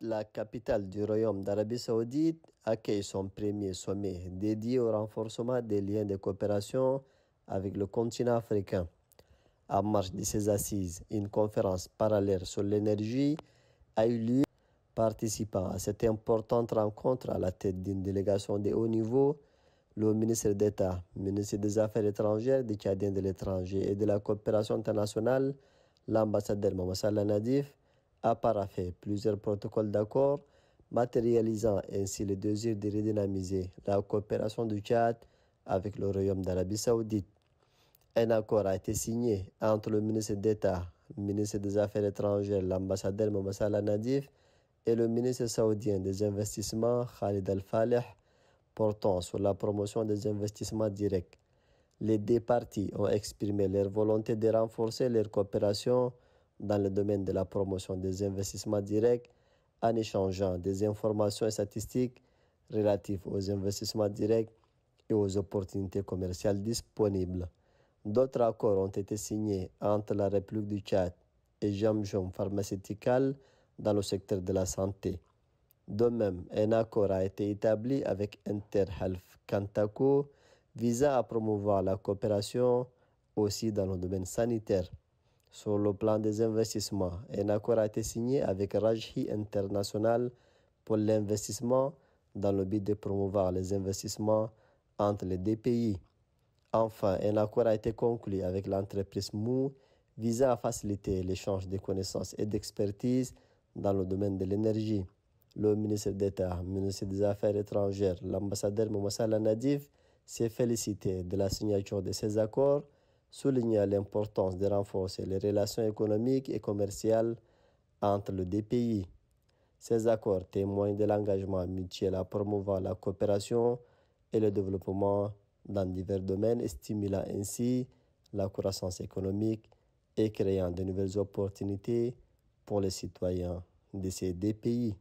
La capitale du Royaume d'Arabie saoudite accueille son premier sommet dédié au renforcement des liens de coopération avec le continent africain. En marge de ces assises, une conférence parallèle sur l'énergie a eu lieu. Participant à cette importante rencontre à la tête d'une délégation de haut niveau, le ministre d'État, ministre des Affaires étrangères des Tchadiens de l'étranger et de la coopération internationale, l'ambassadeur Al Nadif, a paraffé plusieurs protocoles d'accord matérialisant ainsi le désir de redynamiser la coopération du Tchad avec le Royaume d'Arabie saoudite. Un accord a été signé entre le ministre d'État, le ministre des Affaires étrangères, l'ambassadeur Mamassala Nadif et le ministre saoudien des investissements Khalid Al-Faleh portant sur la promotion des investissements directs. Les deux parties ont exprimé leur volonté de renforcer leur coopération dans le domaine de la promotion des investissements directs en échangeant des informations et statistiques relatives aux investissements directs et aux opportunités commerciales disponibles. D'autres accords ont été signés entre la République du Tchad et Jamjom Pharmaceutical dans le secteur de la santé. De même, un accord a été établi avec Interhealth Cantaco visant à promouvoir la coopération aussi dans le domaine sanitaire. Sur le plan des investissements, un accord a été signé avec Rajhi International pour l'investissement dans le but de promouvoir les investissements entre les deux pays. Enfin, un accord a été conclu avec l'entreprise Mou visant à faciliter l'échange de connaissances et d'expertise dans le domaine de l'énergie. Le ministre d'État, ministre des Affaires étrangères, l'ambassadeur Moussa Nadif s'est félicité de la signature de ces accords souligna l'importance de renforcer les relations économiques et commerciales entre les deux pays. Ces accords témoignent de l'engagement mutuel à promouvoir la coopération et le développement dans divers domaines, stimulant ainsi la croissance économique et créant de nouvelles opportunités pour les citoyens de ces deux pays.